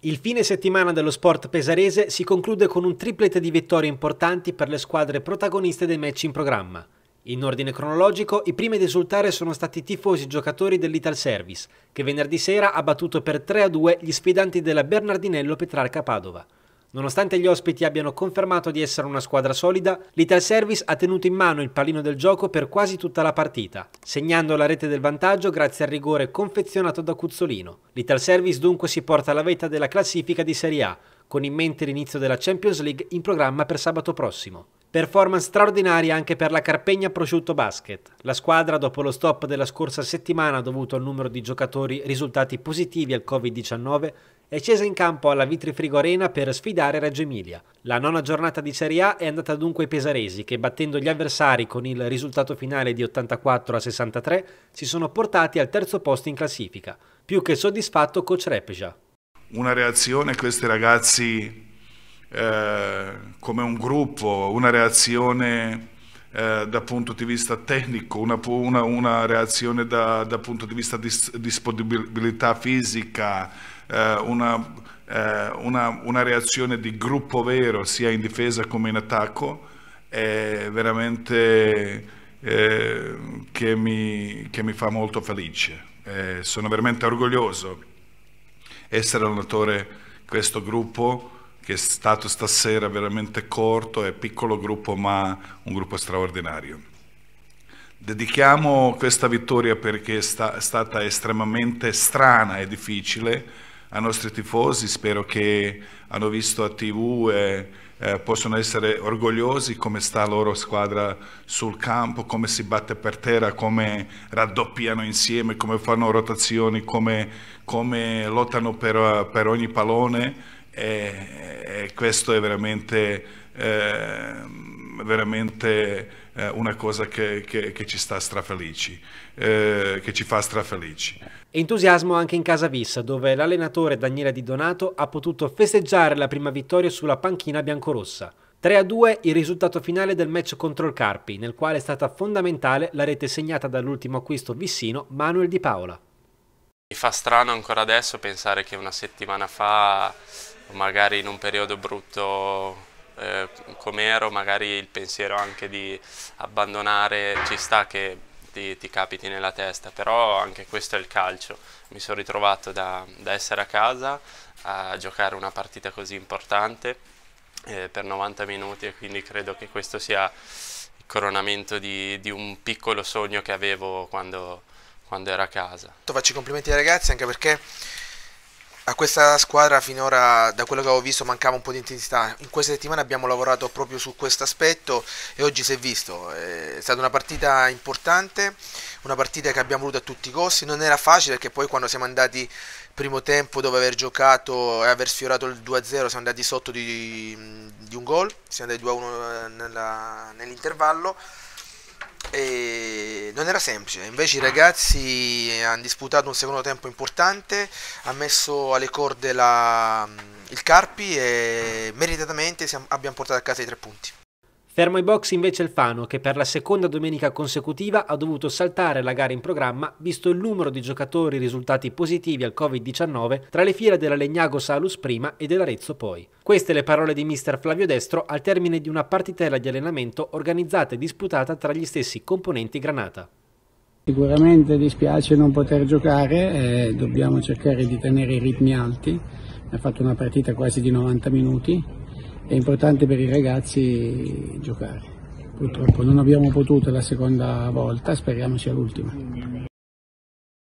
Il fine settimana dello sport pesarese si conclude con un triplete di vittorie importanti per le squadre protagoniste dei match in programma. In ordine cronologico, i primi ad esultare sono stati i tifosi giocatori dell'Ital Service, che venerdì sera ha battuto per 3-2 gli sfidanti della Bernardinello Petrarca Padova. Nonostante gli ospiti abbiano confermato di essere una squadra solida, l'Ital Service ha tenuto in mano il pallino del gioco per quasi tutta la partita, segnando la rete del vantaggio grazie al rigore confezionato da Cuzzolino. L'Ital Service dunque si porta alla vetta della classifica di Serie A, con in mente l'inizio della Champions League in programma per sabato prossimo. Performance straordinaria anche per la Carpegna Prosciutto Basket. La squadra, dopo lo stop della scorsa settimana dovuto al numero di giocatori risultati positivi al Covid-19, è scesa in campo alla Vitrifrigo Arena per sfidare Reggio Emilia. La nona giornata di Serie A è andata dunque ai pesaresi che battendo gli avversari con il risultato finale di 84 a 63 si sono portati al terzo posto in classifica. Più che soddisfatto coach Repeja. Una reazione questi ragazzi eh, come un gruppo, una reazione eh, dal punto di vista tecnico, una, una, una reazione da, dal punto di vista di disponibilità fisica, eh, una, eh, una, reazione di gruppo vero sia in difesa come in attacco, è veramente eh, che mi, che, mi, fa molto felice. Eh, sono veramente orgoglioso essere allenatore di questo gruppo che è stato stasera veramente corto, è piccolo gruppo ma un gruppo straordinario. Dedichiamo questa vittoria perché è, sta è stata estremamente strana e difficile ai nostri tifosi, spero che hanno visto a tv e eh, possono essere orgogliosi come sta la loro squadra sul campo, come si batte per terra, come raddoppiano insieme, come fanno rotazioni, come, come lottano per, per ogni pallone e, e questo è veramente, eh, veramente eh, una cosa che, che, che, ci sta strafelici, eh, che ci fa strafelici. Entusiasmo anche in casa Vissa, dove l'allenatore Daniele Di Donato ha potuto festeggiare la prima vittoria sulla panchina biancorossa. 3-2 il risultato finale del match contro il Carpi, nel quale è stata fondamentale la rete segnata dall'ultimo acquisto vissino Manuel Di Paola. Mi fa strano ancora adesso pensare che una settimana fa, magari in un periodo brutto eh, come ero, magari il pensiero anche di abbandonare ci sta che ti, ti, capiti nella testa, però anche questo è il calcio. Mi sono ritrovato da, da essere a casa a giocare una partita così importante eh, per 90 minuti e quindi credo che questo sia il coronamento di, di un piccolo sogno che avevo quando quando era a casa. Faccio i complimenti ai ragazzi anche perché a questa squadra finora, da quello che avevo visto, mancava un po' di intensità. In questa settimana abbiamo lavorato proprio su questo aspetto e oggi si è visto. Eh, è stata una partita importante, una partita che abbiamo voluto a tutti i costi. Non era facile perché poi quando siamo andati primo tempo dopo aver giocato e aver sfiorato il 2-0 siamo andati sotto di, di un gol, siamo andati 2-1 nell'intervallo. E non era semplice, invece i ah. ragazzi hanno disputato un secondo tempo importante, ha messo alle corde la, il Carpi e meritatamente siamo, abbiamo portato a casa i tre punti. Fermo ai box invece il Fano, che per la seconda domenica consecutiva ha dovuto saltare la gara in programma visto il numero di giocatori risultati positivi al Covid-19 tra le file della Legnago Salus prima e dell'Arezzo poi. Queste le parole di mister Flavio Destro al termine di una partitella di allenamento organizzata e disputata tra gli stessi componenti Granata. Sicuramente dispiace non poter giocare, eh, dobbiamo cercare di tenere i ritmi alti, ha fatto una partita quasi di 90 minuti, è importante per i ragazzi giocare. Purtroppo non abbiamo potuto la seconda volta, speriamo sia l'ultima.